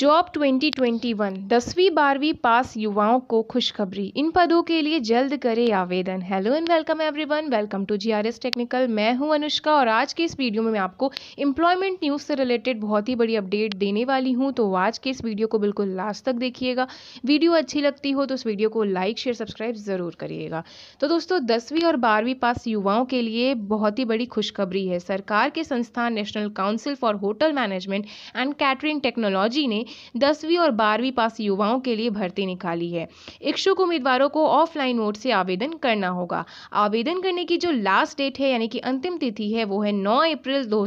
job 2021 दसवीं बारहवीं पास युवाओं को खुशखबरी इन पदों के लिए जल्द करें आवेदन hello and welcome everyone welcome to GRS technical मैं हूं अनुष्का और आज के इस वीडियो में मैं आपको एम्प्लॉयमेंट न्यूज़ से रिलेटेड बहुत ही बड़ी अपडेट देने वाली हूं तो आज के इस वीडियो को बिल्कुल लास्ट तक देखिएगा वीडियो अच्छी लगती हो तो इस वीडियो को लाइक शेयर सब्सक्राइब ज़रूर करिएगा तो दोस्तों दसवीं और बारहवीं पास युवाओं के लिए बहुत ही बड़ी खुशखबरी है सरकार के संस्थान national council for hotel management and catering technology ने दसवीं और बारहवीं पास युवाओं के लिए भर्ती निकाली है इच्छुक उम्मीदवारों को ऑफलाइन मोड से आवेदन करना होगा आवेदन करने की जो लास्ट डेट है यानी कि अंतिम तिथि है वो है नौ अप्रैल दो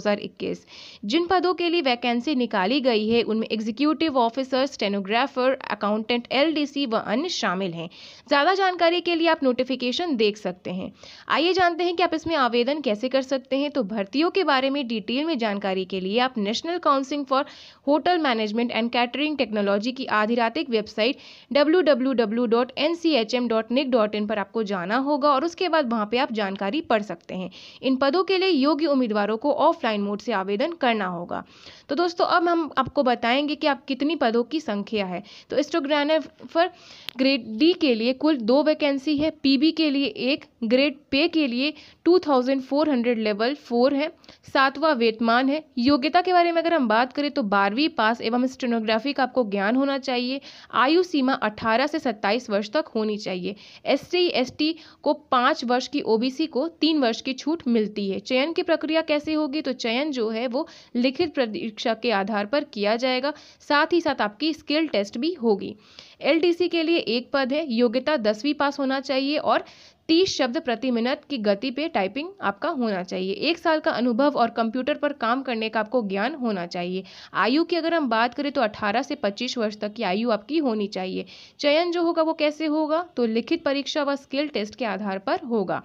जिन पदों के लिए वैकेंसी निकाली गई है उनमें एग्जीक्यूटिव ऑफिसर स्टेनोग्राफर अकाउंटेंट एल व अन्य शामिल हैं ज़्यादा जानकारी के लिए आप नोटिफिकेशन देख सकते हैं आइए जानते हैं कि आप इसमें आवेदन कैसे कर सकते हैं तो भर्तियों के बारे में डिटेल में जानकारी के लिए आप national council for hotel management and and catering technology की आधिरातिक वेबसाइट डब्ल्यू पर आपको जाना होगा और उसके बाद वहाँ पर आप जानकारी पढ़ सकते हैं इन पदों के लिए योग्य उम्मीदवारों को ऑफलाइन मोड से आवेदन करना होगा तो दोस्तों अब हम आपको बताएंगे कि आप कितनी पदों की संख्या है तो स्टोग्रानफर ग्रेड डी के लिए कुल दो वैकेंसी है पीबी के लिए एक ग्रेड पे के लिए 2400 लेवल फोर है सातवां वेतमान है योग्यता के बारे में अगर हम बात करें तो बारहवीं पास एवं स्टेनो सोनोग्राफी का आपको ज्ञान होना चाहिए आयु सीमा 18 से 27 वर्ष तक होनी चाहिए एस सी को पाँच वर्ष की ओबीसी को तीन वर्ष की छूट मिलती है चयन की प्रक्रिया कैसे होगी तो चयन जो है वो लिखित परीक्षा के आधार पर किया जाएगा साथ ही साथ आपकी स्किल टेस्ट भी होगी एल के लिए एक पद है योग्यता दसवीं पास होना चाहिए और तीस शब्द प्रति मिनट की गति पे टाइपिंग आपका होना चाहिए एक साल का अनुभव और कंप्यूटर पर काम करने का आपको ज्ञान होना चाहिए आयु की अगर हम बात करें तो 18 से 25 वर्ष तक की आयु आपकी होनी चाहिए चयन जो होगा वो कैसे होगा तो लिखित परीक्षा व स्किल टेस्ट के आधार पर होगा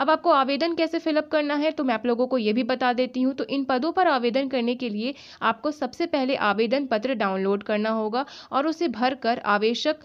अब आपको आवेदन कैसे फिलअप करना है तो मैं आप लोगों को ये भी बता देती हूँ तो इन पदों पर आवेदन करने के लिए आपको सबसे पहले आवेदन पत्र डाउनलोड करना होगा और उसे भर आवेशक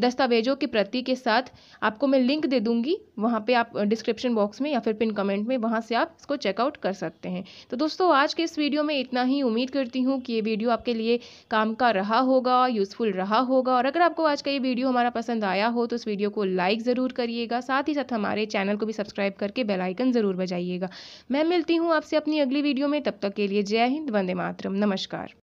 दस्तावेज़ों के प्रति के साथ आपको मैं लिंक दे दूंगी वहाँ पे आप डिस्क्रिप्शन बॉक्स में या फिर पिन कमेंट में वहाँ से आप इसको चेकआउट कर सकते हैं तो दोस्तों आज के इस वीडियो में इतना ही उम्मीद करती हूँ कि ये वीडियो आपके लिए काम का रहा होगा यूज़फुल रहा होगा और अगर आपको आज का ये वीडियो हमारा पसंद आया हो तो इस वीडियो को लाइक ज़रूर करिएगा साथ ही साथ हमारे चैनल को भी सब्सक्राइब करके बेलाइकन ज़रूर बजाइएगा मैं मिलती हूँ आपसे अपनी अगली वीडियो में तब तक के लिए जय हिंद वंदे मातरम नमस्कार